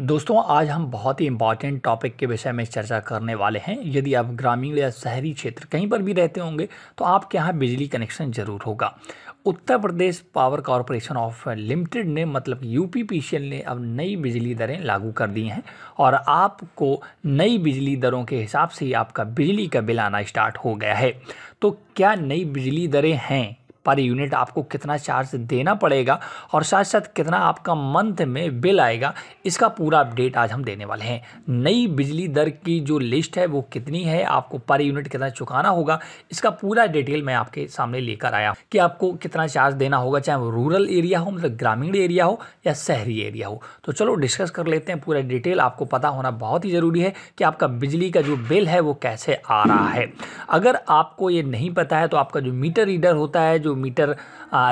दोस्तों आज हम बहुत ही इम्पॉर्टेंट टॉपिक के विषय में चर्चा करने वाले हैं यदि आप ग्रामीण या शहरी क्षेत्र कहीं पर भी रहते होंगे तो आपके यहाँ बिजली कनेक्शन ज़रूर होगा Uttar Pradesh power corporation of limited ने मतलब यू ने अब नई बिजली दरें लागू कर दी हैं और आपको नई बिजली दरों के हिसाब से ही आपका बिजली का बिल आना स्टार्ट हो गया है तो क्या नई बिजली दरें हैं पर यूनिट आपको कितना चार्ज देना पड़ेगा और साथ साथ कितना आपका मंथ में बिल आएगा इसका पूरा अपडेट आज हम देने वाले हैं नई बिजली दर की जो लिस्ट है वो कितनी है आपको पर यूनिट कितना चुकाना होगा इसका पूरा डिटेल मैं आपके सामने लेकर आया कि आपको कितना चार्ज देना होगा चाहे वो रूरल एरिया हो मतलब ग्रामीण एरिया हो या शहरी एरिया हो तो चलो डिस्कस कर लेते हैं पूरा डिटेल आपको पता होना बहुत ही ज़रूरी है कि आपका बिजली का जो बिल है वो कैसे आ रहा है अगर आपको ये नहीं पता है तो आपका जो मीटर रीडर होता है जो मीटर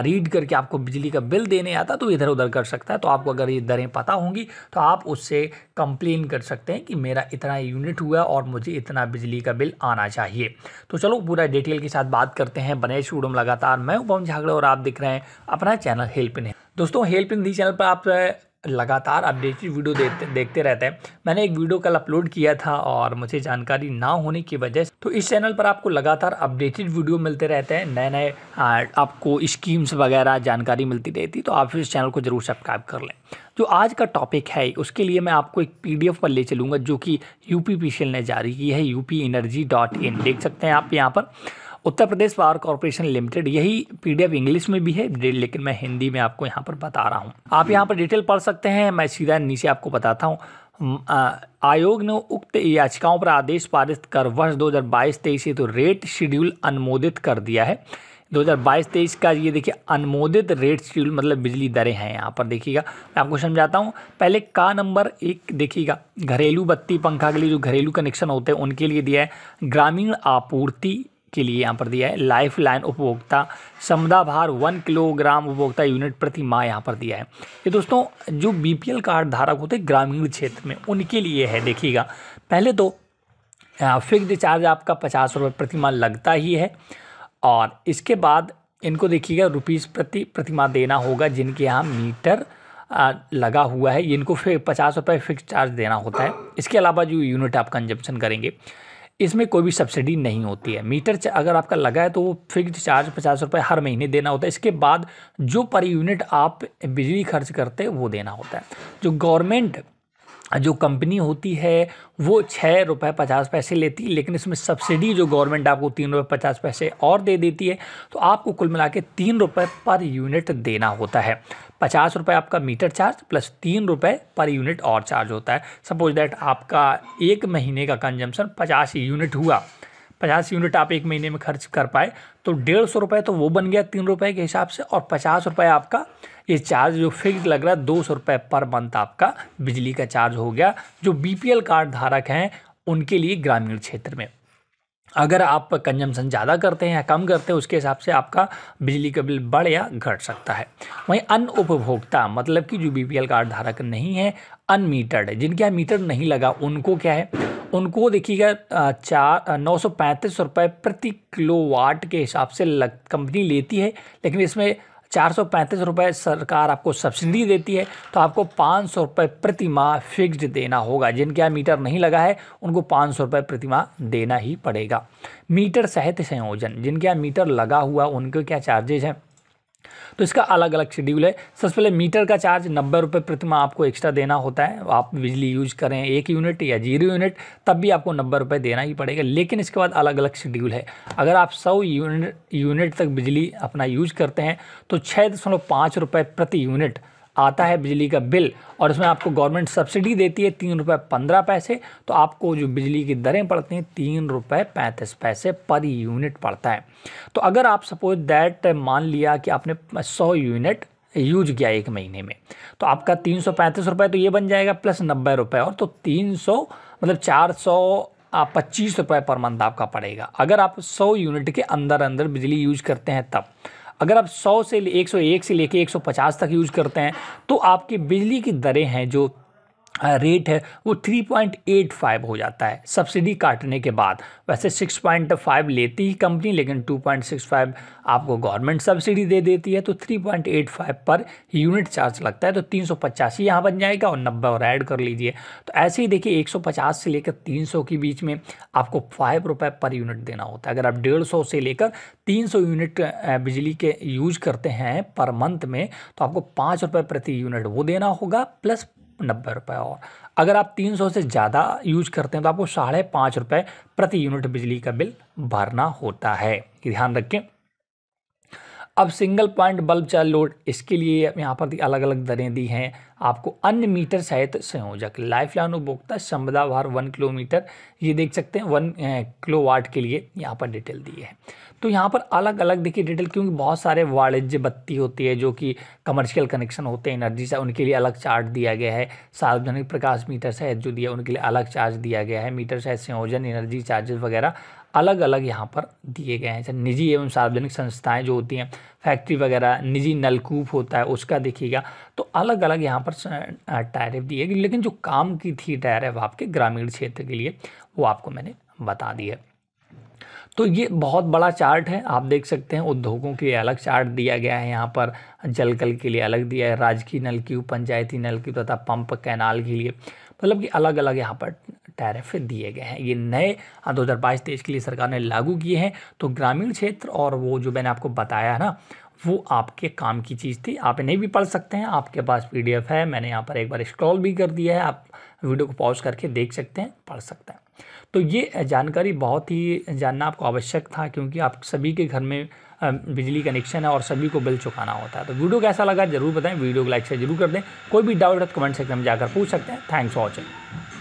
रीड करके आपको बिजली का बिल देने आता तो इधर उधर कर सकता है तो आपको अगर ये दरें पता होंगी तो आप उससे कंप्लेन कर सकते हैं कि मेरा इतना यूनिट हुआ और मुझे इतना बिजली का बिल आना चाहिए तो चलो पूरा डिटेल के साथ बात करते हैं बनेश उड़म लगातार मैं उपम झागड़े और आप दिख रहे हैं अपना चैनल हेल्प इन दोस्तों हेल्प इन दी चैनल पर आप लगातार अपडेटेड वीडियो देखते देखते रहते हैं मैंने एक वीडियो कल अपलोड किया था और मुझे जानकारी ना होने की वजह से तो इस चैनल पर आपको लगातार अपडेटेड वीडियो मिलते रहते हैं नए नए आपको स्कीम्स वगैरह जानकारी मिलती रहती तो आप इस चैनल को ज़रूर सब्सक्राइब कर लें जो आज का टॉपिक है उसके लिए मैं आपको एक पीडीएफ पर ले चलूँगा जो कि यूपी पीसीएल ने जारी की है यूपी एनर्जी डॉट इन देख सकते हैं आप यहाँ पर Uttar Pradesh power corporation limited यही पीडीएफ इंग्लिश में भी है लेकिन मैं हिंदी में आपको यहाँ पर बता रहा हूँ आप यहाँ पर डिटेल पढ़ सकते हैं मैं सीधा नीचे आपको बताता हूँ आयोग ने उक्त याचिकाओं पर आदेश पारित कर वर्ष 2022-23 हेतु तो रेट शेड्यूल अनुमोदित कर दिया है 2022-23 का ये देखिए अनुमोदित रेट शेड्यूल मतलब बिजली दरें हैं यहाँ पर देखिएगा मैं आपको समझाता हूँ पहले का नंबर एक देखिएगा घरेलू बत्ती पंखा के लिए जो घरेलू कनेक्शन होते हैं उनके लिए दिया है ग्रामीण आपूर्ति के लिए यहाँ पर दिया है लाइफ लाइन उपभोक्ता भार वन किलोग्राम उपभोक्ता यूनिट प्रति माह यहाँ पर दिया है ये दोस्तों जो बीपीएल कार्ड धारक होते हैं ग्रामीण क्षेत्र में उनके लिए है देखिएगा पहले तो फिक्स चार्ज आपका पचास रुपये प्रतिमा लगता ही है और इसके बाद इनको देखिएगा रुपीज़ प्रति प्रतिमा देना होगा जिनके यहाँ मीटर आ, लगा हुआ है इनको फिर पचास रुपये फिक्स चार्ज देना होता है इसके अलावा जो यूनिट आप कंजप्शन करेंगे इसमें कोई भी सब्सिडी नहीं होती है मीटर अगर आपका लगा है तो वो फिक्स चार्ज पचास रुपये हर महीने देना होता है इसके बाद जो पर यूनिट आप बिजली खर्च करते हैं वो देना होता है जो गवर्नमेंट जो कंपनी होती है वो छः रुपये पचास पैसे लेती है लेकिन इसमें सब्सिडी जो गवर्नमेंट आपको तीन रुपये पचास पैसे और दे देती है तो आपको कुल मिला के तीन रुपये पर यूनिट देना होता है पचास रुपये आपका मीटर चार्ज प्लस तीन रुपये पर यूनिट और चार्ज होता है सपोज दैट आपका एक महीने का कंजम्पशन पचास यूनिट हुआ पचास यूनिट आप एक महीने में खर्च कर पाए तो डेढ़ सौ रुपये तो वो बन गया तीन रुपये के हिसाब से और पचास रुपये आपका ये चार्ज जो फिक्स लग रहा है दो सौ रुपये पर मंथ आपका बिजली का चार्ज हो गया जो बी कार्ड धारक हैं उनके लिए ग्रामीण क्षेत्र में अगर आप कंजम्पशन ज़्यादा करते हैं या कम करते हैं उसके हिसाब से आपका बिजली का बिल बढ़ या घट सकता है वहीं अन उपभोक्ता मतलब कि जो बीपीएल कार्ड धारक नहीं है अनमीटर्ड है जिनके यहाँ मीटर नहीं लगा उनको क्या है उनको देखिएगा चार नौ सौ पैंतीस रुपये प्रति किलो वाट के हिसाब से लग कंपनी लेती है लेकिन इसमें चार सौ पैंतीस रुपये सरकार आपको सब्सिडी देती है तो आपको पाँच सौ रुपये प्रति माह फिक्स्ड देना होगा जिनके यहाँ मीटर नहीं लगा है उनको पाँच सौ रुपये प्रति माह देना ही पड़ेगा मीटर सहित संयोजन जिनके यहाँ मीटर लगा हुआ उनके क्या चार्जेज हैं तो इसका अलग अलग शेड्यूल है सबसे पहले मीटर का चार्ज नब्बे रुपये प्रतिमा आपको एक्स्ट्रा देना होता है आप बिजली यूज करें एक यूनिट या जीरो यूनिट तब भी आपको नब्बे रुपये देना ही पड़ेगा लेकिन इसके बाद अलग अलग शेड्यूल है अगर आप सौ यूनिट यूनिट तक बिजली अपना यूज करते हैं तो छः दशमलव पाँच रुपये प्रति यूनिट आता है बिजली का बिल और उसमें आपको गवर्नमेंट सब्सिडी देती है तीन रुपये पंद्रह पैसे तो आपको जो बिजली की दरें पड़ती हैं तीन रुपये पैंतीस पैसे पर यूनिट पड़ता है तो अगर आप सपोज दैट मान लिया कि आपने सौ यूनिट यूज किया एक महीने में तो आपका तीन सौ पैंतीस रुपये तो ये बन जाएगा प्लस नब्बे रुपये और तो तीन सौ मतलब चार सौ पच्चीस रुपये पर मंथ आपका पड़ेगा अगर आप सौ यूनिट के अंदर अंदर बिजली यूज करते हैं तब अगर आप सौ से एक सौ एक से लेके एक सौ पचास तक यूज़ करते हैं तो आपकी बिजली की दरें हैं जो रेट है वो 3.85 हो जाता है सब्सिडी काटने के बाद वैसे 6.5 लेती ही कंपनी लेकिन 2.65 आपको गवर्नमेंट सब्सिडी दे देती है तो 3.85 पर यूनिट चार्ज लगता है तो तीन सौ पचासी यहाँ बन जाएगा और नब्बे और ऐड कर लीजिए तो ऐसे ही देखिए 150 से लेकर 300 के बीच में आपको फाइव रुपये पर यूनिट देना होता है अगर आप डेढ़ सौ से लेकर तीन सौ यूनिट बिजली के यूज करते हैं पर मंथ में तो आपको पाँच प्रति यूनिट वो देना होगा प्लस नब्बे रुपये और अगर आप 300 से ज़्यादा यूज करते हैं तो आपको साढ़े पाँच रुपये प्रति यूनिट बिजली का बिल भरना होता है ध्यान रखें अब single point bulb charge load इसके लिए यहाँ पर अलग अलग दरें दी हैं आपको अन्य मीटर सहित संयोजक लाइफ लाइन उपभोक्ता क्षमता भार वन किलोमीटर ये देख सकते हैं वन किलो वाट के लिए यहाँ पर डिटेल दी है तो यहाँ पर अलग अलग देखिए डिटेल क्योंकि बहुत सारे वाणिज्य बत्ती होती है जो कि कमर्शियल कनेक्शन होते हैं एनर्जी से उनके लिए अलग चार्ज दिया गया है सार्वजनिक प्रकाश मीटर सहित जो दिया उनके लिए अलग चार्ज दिया गया है मीटर सहित संयोजन एनर्जी चार्जेस वगैरह अलग अलग यहाँ पर दिए गए हैं जैसे निजी एवं सार्वजनिक संस्थाएं जो होती हैं फैक्ट्री वगैरह निजी नलकूप होता है उसका देखिएगा तो अलग अलग यहाँ पर टैरिफ दिए गए लेकिन जो काम की थी टैरिफ आपके ग्रामीण क्षेत्र के लिए वो आपको मैंने बता दी है तो ये बहुत बड़ा चार्ट है आप देख सकते हैं उद्योगों के लिए अलग चार्ट दिया गया है यहाँ पर जलकल के लिए अलग दिया है राजकीय नलकी पंचायती नलकी तथा पंप कैनाल के लिए मतलब कि अलग अलग यहाँ पर टैरिफ दिए गए हैं ये नए दो हज़ार बाईस तेईस के लिए सरकार ने लागू किए हैं तो ग्रामीण क्षेत्र और वो जो मैंने आपको बताया ना वो आपके काम की चीज़ थी आप इन्हें भी पढ़ सकते हैं आपके पास पीडीएफ है मैंने यहाँ पर एक बार स्क्रॉल भी कर दिया है आप वीडियो को पॉज करके देख सकते हैं पढ़ सकते हैं तो ये जानकारी बहुत ही जानना आपको आवश्यक था क्योंकि आप सभी के घर में बिजली कनेक्शन है और सभी को बिल चुकाना होता है तो वीडियो कैसा लगा जरूर बताएं वीडियो को लाइक शेयर जरूर कर दें कोई भी डाउट है तो कमेंट सेक्शन में जाकर पूछ सकते हैं थैंक्स फॉर वॉचिंग